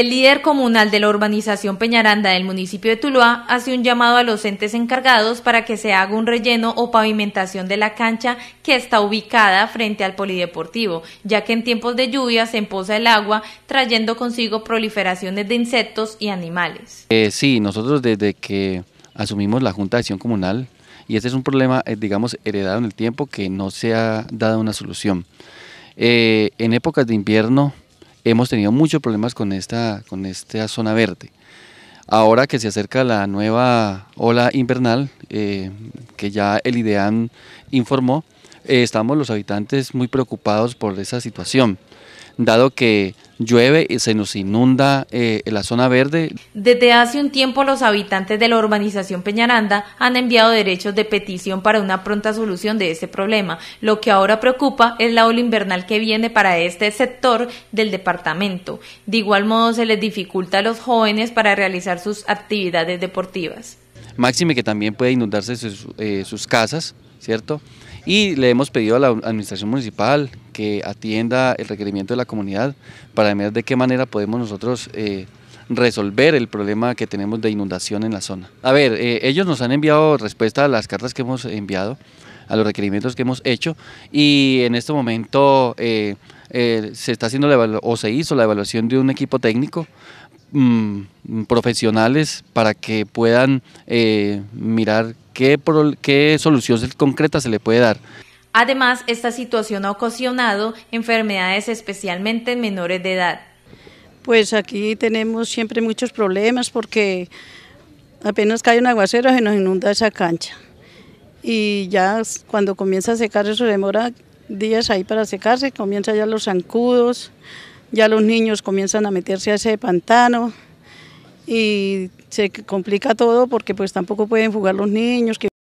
El líder comunal de la urbanización Peñaranda del municipio de Tuluá hace un llamado a los entes encargados para que se haga un relleno o pavimentación de la cancha que está ubicada frente al polideportivo, ya que en tiempos de lluvia se empoza el agua trayendo consigo proliferaciones de insectos y animales. Eh, sí, nosotros desde que asumimos la Junta de Acción Comunal, y este es un problema, eh, digamos, heredado en el tiempo que no se ha dado una solución. Eh, en épocas de invierno hemos tenido muchos problemas con esta, con esta zona verde. Ahora que se acerca la nueva ola invernal, eh, que ya el IDEAN informó, eh, estamos los habitantes muy preocupados por esa situación dado que llueve y se nos inunda eh, la zona verde. Desde hace un tiempo los habitantes de la urbanización Peñaranda han enviado derechos de petición para una pronta solución de este problema. Lo que ahora preocupa es la ola invernal que viene para este sector del departamento. De igual modo se les dificulta a los jóvenes para realizar sus actividades deportivas. Máxime que también puede inundarse sus eh, casas ¿cierto? Y le hemos pedido a la administración municipal que atienda el requerimiento de la comunidad para ver de qué manera podemos nosotros eh, resolver el problema que tenemos de inundación en la zona. A ver, eh, ellos nos han enviado respuesta a las cartas que hemos enviado, a los requerimientos que hemos hecho y en este momento eh, se está haciendo o se hizo la evaluación de un equipo técnico mm, profesionales para que puedan mirar qué, qué soluciones concretas se le puede dar. Además, esta situación ha ocasionado enfermedades especialmente en menores de edad. Pues aquí tenemos siempre muchos problemas porque apenas cae un aguacero se nos inunda esa cancha. Y ya cuando comienza a secarse, eso demora días ahí para secarse, comienzan ya los zancudos, ya los niños comienzan a meterse a ese pantano y se complica todo porque pues tampoco pueden jugar los niños. Que